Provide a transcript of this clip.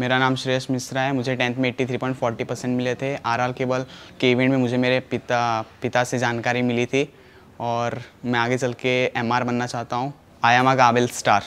मेरा नाम श्रेयस मिश्रा है मुझे टेंथ में 83.40 परसेंट मिले थे आर केवल के इवेंट में मुझे मेरे पिता पिता से जानकारी मिली थी और मैं आगे चल के एम बनना चाहता हूँ आई एम अ काबिल स्टार